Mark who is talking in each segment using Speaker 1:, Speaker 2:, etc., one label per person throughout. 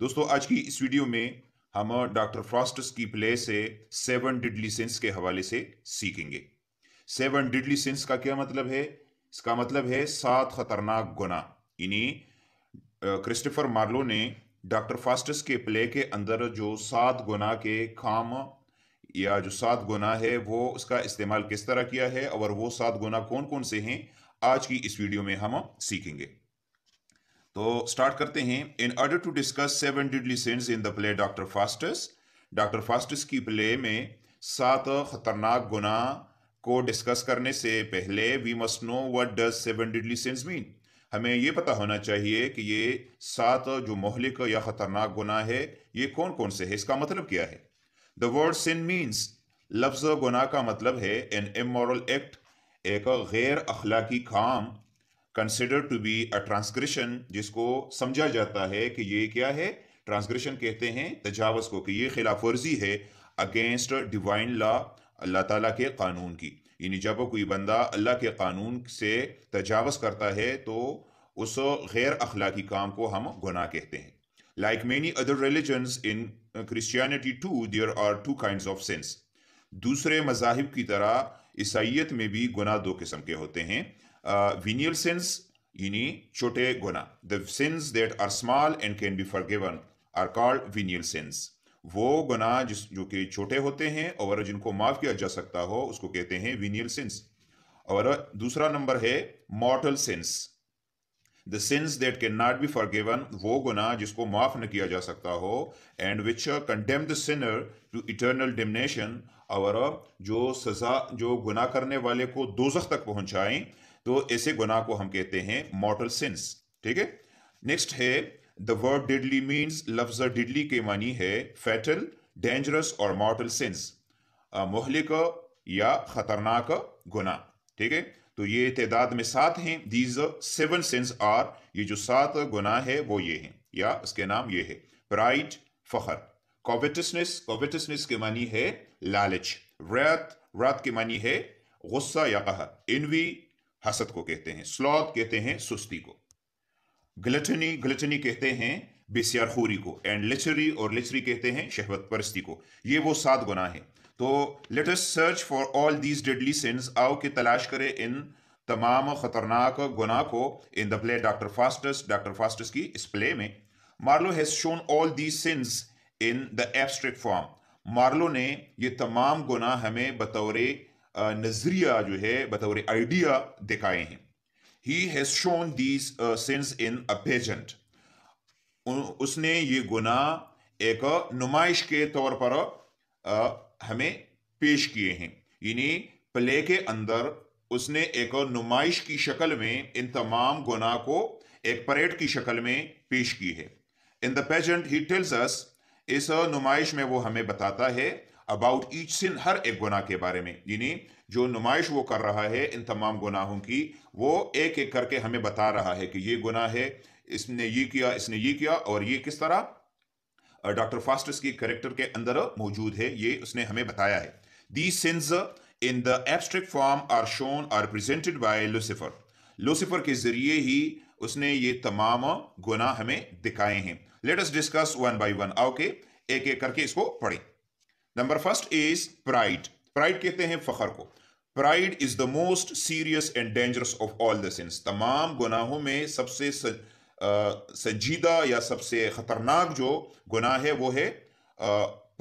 Speaker 1: दोस्तों आज की इस वीडियो में हम डॉक्टर फ्रॉस्टस की प्ले से सेवन डिडली सेंस के हवाले से सीखेंगे सेवन डिडली सेंस का क्या मतलब है इसका मतलब है सात खतरनाक गुना इन्हीं क्रिस्टोफर मार्लो ने डॉक्टर फास्टस के प्ले के अंदर जो सात गुना के काम या जो सात गुना है वो उसका इस्तेमाल किस तरह किया है और वो सात गुना कौन कौन से हैं आज की इस वीडियो में हम सीखेंगे तो स्टार्ट करते हैं in order to discuss seven deadly sins in the play doctor Faustus Doctor Faustus की प्ले में सात खतरनाक गुना को डिस्कस करने से पहले we must know what does seven deadly sins mean हमें ये पता होना चाहिए कि ये सात जो मोहलिक या खतरनाक गुना है ये कौन कौन से है इसका मतलब क्या है द वर्ड सिन मीन्स लफ्ज गुना का मतलब है एन इमोरल एक्ट एक गैर अखलाकी काम consider to be a transgression जिसको समझा जाता है कि ये क्या है ट्रांसग्रेशन कहते हैं तजावज को कि ये खिलाफ वर्जी है अगेंस्ट डिवाइन लॉ अल्लाह ताला के कानून की यानी जब कोई बंदा अल्लाह के कानून से तजावज करता है तो उस गैर अखलाकी काम को हम गुनाह कहते हैं like many other religion in Christianity too there are two kind of sins दूसरे मजाहब की तरह ईसाइत में भी गुनाह दो किस्म के होते हैं uh, venial sins yani chote guna. The sins that are small and can be forgiven are called venial sins. वो गुनाह जिस जो कि छोटे होते हैं और जिनको माफ किया जा सकता हो उसको कहते हैं विनियल सिंस और दूसरा नंबर है mortal sins the sins that can not be forgiven वो गुनाह जिसको माफ न किया जा सकता हो and which condemn the sinner to eternal damnation और जो सजा जो गुनाह करने वाले को दोजख तक पहुंचाएं तो ऐसे गुनाह को हम कहते हैं मॉटल सिंस ठीक है नेक्स्ट है द वर्ड डिडली मीन्स लफ्ज डिडली के मानी है फैटल डेंजरस और मॉटल सिंस मोहलिक या खतरनाक गुना ठीक है तो ये तदाद में सात हैं दीज सेवन सिंस आर ये जो सात गुना है वो ये हैं या इसके नाम ये है प्राइड फखर कॉविटसनेस कॉविटसनेस के मानी है लालच रैत रात के मानी है गुस्सा या कहर इनवी हसत को कहते हैं स्लॉथ कहते हैं सुस्ती को ग्लटनी ग्लटनी कहते हैं बेसियारखोरी को एंड लिचरी और लिचरी कहते हैं शहवत परस्ती को ये वो सात गुना है तो let search for all these deadly sins आओ के तलाश करें इन तमाम खतरनाक गुनाह को in the play doctor Faustus Doctor Faustus की इस प्ले में Marlowe has shown all these sins in the abstract form Marlowe ने ये तमाम गुनाह हमें बतौरे नज़रिया जो है बतौर आइडिया दिखाए हैं he has shown these sins in a pageant उसने ये गुना एक नुमाइश के तौर पर हमें पेश किए हैं यानी प्ले के अंदर उसने एक नुमाइश की शक्ल में इन तमाम गुना को एक परेड की शक्ल में पेश की है in the pageant he tells us इस नुमाइश में वो हमें बताता है अबाउट ईच सिन हर एक गुनाह के बारे में यानी जो नुमाइश वो कर रहा है इन तमाम गुनाहों की वो एक एक करके हमें बता रहा है कि ये गुनाह है इसने ये किया इसने ये किया और ये किस तरह डॉक्टर फास्टस की करेक्टर के अंदर मौजूद है ये उसने हमें बताया है the sins in the abstract form are shown are presented by Lucifer Lucifer के जरिए ही उसने ये तमाम गुनाह हमें दिखाए हैं let us discuss one by one okay एक एक करके इसको पढ़ें number first is pride pride कहते हैं फखर को pride is the most serious and dangerous of all the sins तमाम गुनाहों में सबसे संजीदा या सबसे खतरनाक जो गुनाह है वो है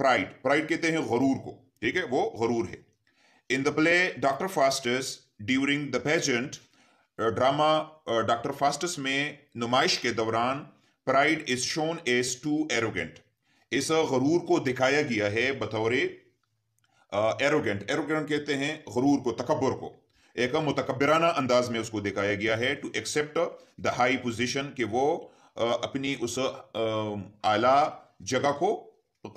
Speaker 1: प्राइड प्राइड कहते हैं गरूर को ठीक है वो गरूर है in the play doctor Faustus during the pageant drama Doctor Faustus में नुमाइश के दौरान pride is shown as too arrogant इस गरूर को दिखाया गया है बतौर एरोगेंट एरोगेंट कहते हैं गरूर को तकबर को एक मतकबराना अंदाज में उसको दिखाया गया है to accept the high position के वो अपनी उस आला जगह को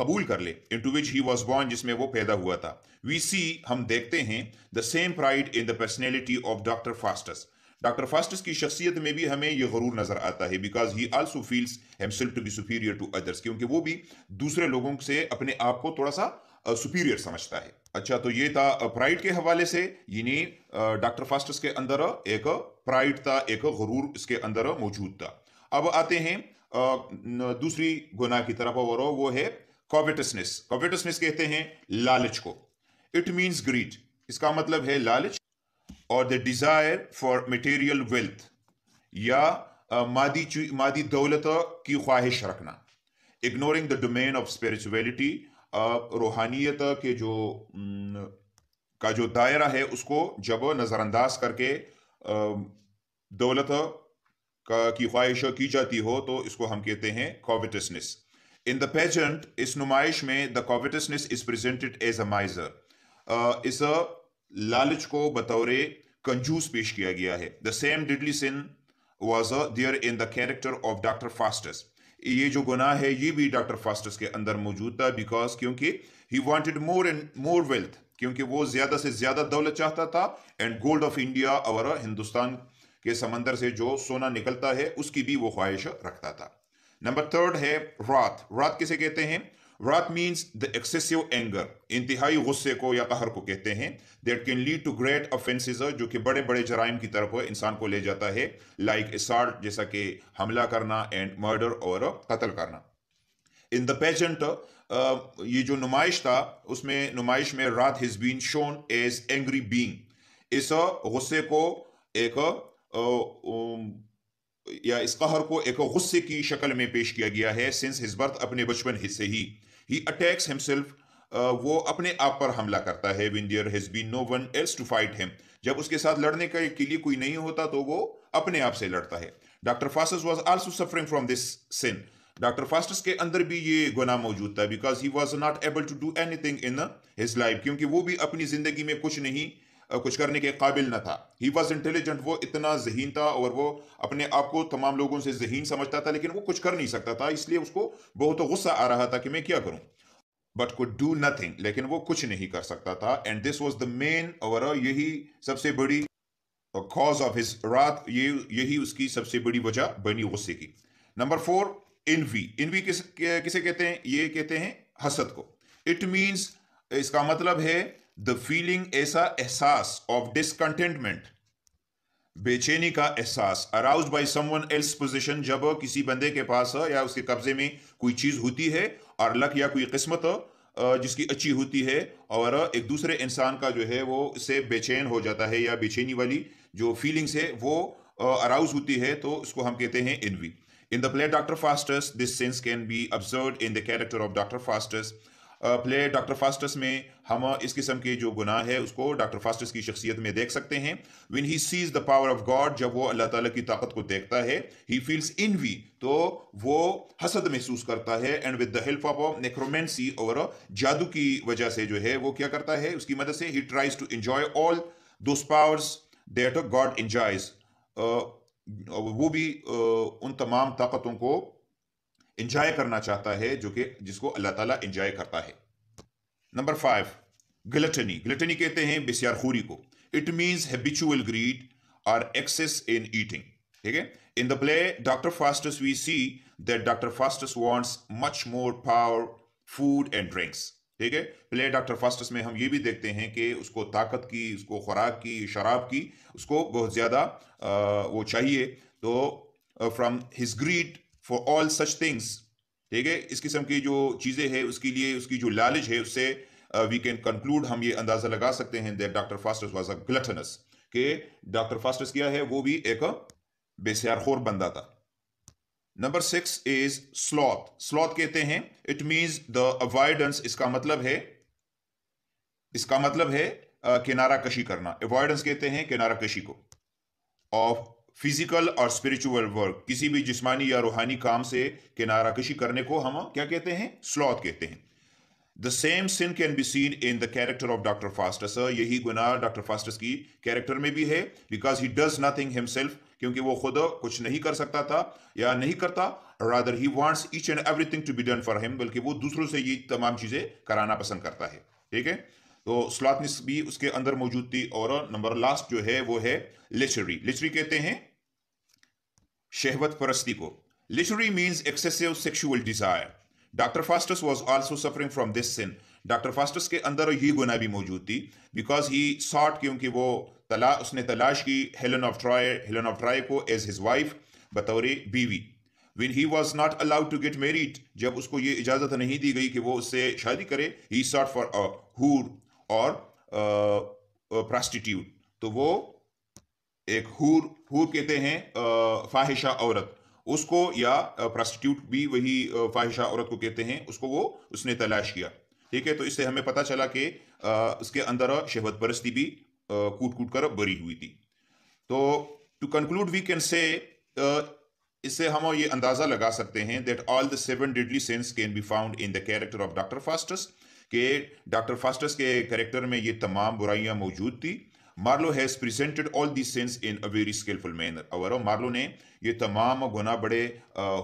Speaker 1: कबूल कर ले into which he was born जिसमें वो पैदा हुआ था वी सी हम देखते हैं the same pride in the personality of doctor Faustus Doctor Faustus की शख्सियत में भी हमें यह गरूर नज़र आता है because he also feels himself to be superior to others क्योंकि वो भी दूसरे लोगों से अपने आप को थोड़ा सा सुपीरियर समझता है अच्छा तो ये था प्राइड के हवाले से यानी डॉक्टर फास्टस के अंदर एक प्राइड था एक गरूर इसके अंदर मौजूद था अब आते हैं दूसरी गुनाह की तरफ और वो है कॉवेटसनेस कॉवेटसनेस कहते हैं लालच को इट मीन्स ग्रीड इसका मतलब है लालच और the desire for material wealth या मादी मादी दौलत की ख्वाहिश रखना ignoring the domain of spirituality रूहानियत के जो का जो दायरा है उसको जब नज़रअंदाज करके दौलत का की ख्वाहिश की जाती हो तो इसको हम कहते हैं कॉविटसनेस इन द पेजेंट इस नुमाइश में the covetousness is presented as a miser इस लालच को बतौरे कंजूस पेश किया गया है the same deadly sin was there in the character of doctor Faustus ये जो गुनाह है ये भी डॉक्टर फास्टस के अंदर मौजूद था बिकॉज क्योंकि he wanted more and more wealth क्योंकि वो ज्यादा से ज्यादा दौलत चाहता था एंड गोल्ड ऑफ इंडिया और हिंदुस्तान के समंदर से जो सोना निकलता है उसकी भी वो ख्वाहिश रखता था नंबर थर्ड है रात रात किसे कहते हैं रात मीन्स द एक्सेसिव एंगर इंतहाई गुस्से को या कहर को कहते हैं that can lead to great offences जो कि बड़े बड़े जराइम की तरफ इंसान को ले जाता है लाइक like असाल्ट जैसा कि हमला करना एंड मर्डर और कत्ल करना इन द पेजेंट ये जो नुमाइश था उसमें नुमाइश में wrath has been shown as angry being इस गुस्से को एक uh, um, या इस कहर को एक गुस्से की शक्ल में पेश किया गया है सिंस हिज बर्थ अपने बचपन हिस्से ही ही अटैक्स हिमसेल्फ वो अपने आप पर हमला करता है when there has been no one else to fight him जब उसके साथ लड़ने के, के लिए कोई नहीं होता तो वो अपने आप से लड़ता है doctor Faustus was also suffering from this sin doctor Faustus के अंदर भी ये गुना मौजूद था because he was not able to do anything in his life क्योंकि वो भी अपनी जिंदगी में कुछ नहीं कुछ करने के काबिल न था ही वॉज इंटेलिजेंट वो इतना जहीन था और वो अपने आप को तमाम लोगों से जहीन समझता था लेकिन वो कुछ कर नहीं सकता था इसलिए उसको बहुत गुस्सा आ रहा था कि मैं क्या करूं बट कुड डू नथिंग लेकिन वो कुछ नहीं कर सकता था and this was the main और यही सबसे बड़ी कॉज ऑफ हिज रात ये यही उसकी सबसे बड़ी वजह बनी गुस्से की नंबर फोर इनवी इनवी किस किसे कहते हैं ये कहते हैं हसद को इट मीन्स इसका मतलब है द फीलिंग ऐसा एहसास ऑफ डिसकंटेंटमेंट बेचैनी का एहसास arouse by someone else position जब किसी बंदे के पास या उसके कब्जे में कोई चीज होती है और लक या कोई किस्मत जिसकी अच्छी होती है और एक दूसरे इंसान का जो है वो इससे बेचैन हो जाता है या बेचैनी वाली जो फीलिंग्स है वो अराउज होती है तो उसको हम कहते हैं envy in the play doctor Faustus this sins can be observe in the character of doctor Faustus play doctor Faustus में हम इस किस्म के जो गुनाह है उसको डॉक्टर फास्टस की शख्सियत में देख सकते हैं when he sees the power of God जब वो अल्लाह ताला की ताकत को देखता है ही फील्स इन वी तो वो हसद महसूस करता है and with the help of necromancy और जादू की वजह से जो है वो क्या करता है उसकी मदद से ही tries to enjoy all those powers that God enjoys वो भी उन तमाम ताकतों को इंजॉय करना चाहता है जो कि जिसको अल्लाह ताला इंजॉय करता है नंबर फाइव ग्लटनी ग्लटनी कहते हैं बेसियारखोरी को इट मीन्स हैबिचुअल ग्रीड और एक्सेस इन ईटिंग ठीक है in the play doctor Faustus we see that doctor Faustus wants much more power food and drinks ठीक है प्ले डॉक्टर फास्टस में हम ये भी देखते हैं कि उसको ताकत की उसको खुराक की शराब की उसको बहुत ज़्यादा वो चाहिए तो from his greed for all such things ठीक है इस किस्म की जो चीज़ें हैं उसके लिए उसकी जो लालच है उससे वी कैन कंक्लूड हम ये अंदाज़ा लगा सकते हैं that doctor Faustus was a gluttonous के डॉक्टर फास्टस क्या है वो भी एक बेसियारखोर बंदा था number six is sloth sloth कहते हैं इट मीन्स द अवॉइडेंस इसका मतलब है इसका मतलब है किनारा कशी करना अवॉइडेंस कहते हैं किनारा कशी को ऑफ फिजिकल और स्पिरिचुअल वर्क किसी भी जिस्मानी या रूहानी काम से किनारा कशी करने को हम क्या कहते हैं स्लॉथ कहते हैं the same sin can be seen in the character of doctor Faustus यही गुनाह डॉक्टर फास्टस की कैरेक्टर में भी है because he does nothing himself क्योंकि वो खुद कुछ नहीं कर सकता था या नहीं करता rather he wants each and everything to be done for him बल्कि वो दूसरों से ये तमाम चीजें कराना पसंद करता है ठीक है तो स्लॉथनिस भी उसके अंदर मौजूद थी और नंबर लास्ट जो है वो है लिचरी लिचरी कहते हैं शहवत परस्ती को lechery means excessive sexual desire doctor Faustus was also suffering from this sin doctor Faustus के अंदर ये गुना भी मौजूद थी बिकॉज ही सॉट क्योंकि वो तला उसने तलाश की Helen of Troy Helen of Troy को एज हिज वाइफ बतौर बीवी when he was not allowed to get married जब उसको ये इजाज़त नहीं दी गई कि वो उससे शादी करे ही सॉट फॉर हूर और प्रॉस्टिट्यूट तो वो एक हूर हूर कहते हैं फाहिशा औरत उसको या प्रॉस्टिट्यूट भी वही फाहिशा औरत को कहते हैं उसको वो उसने तलाश किया ठीक है तो इससे हमें पता चला कि उसके अंदर शहवत परस्ती भी कूट कूट कर बरी हुई थी तो to conclude we can say इससे हम ये अंदाजा लगा सकते हैं that all the seven deadly sins can be found in the character of doctor Faustus कि डॉक्टर फास्टस के करेक्टर में ये तमाम बुराइयां मौजूद थी Marlowe has presented all the sins in a very skilful manner और मार्लो ने ये तमाम गुना बड़े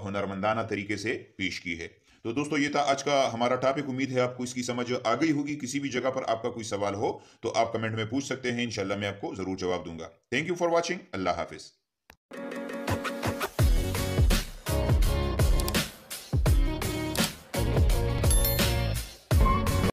Speaker 1: हुनरमंदाना तरीके से पेश की है तो दोस्तों ये था आज का हमारा टॉपिक उम्मीद है आपको इसकी समझ आ गई होगी किसी भी जगह पर आपका कोई सवाल हो तो आप कमेंट में पूछ सकते हैं इंशाल्लाह मैं आपको जरूर जवाब दूंगा थैंक यू फॉर वॉचिंग अल्लाह हाफिज़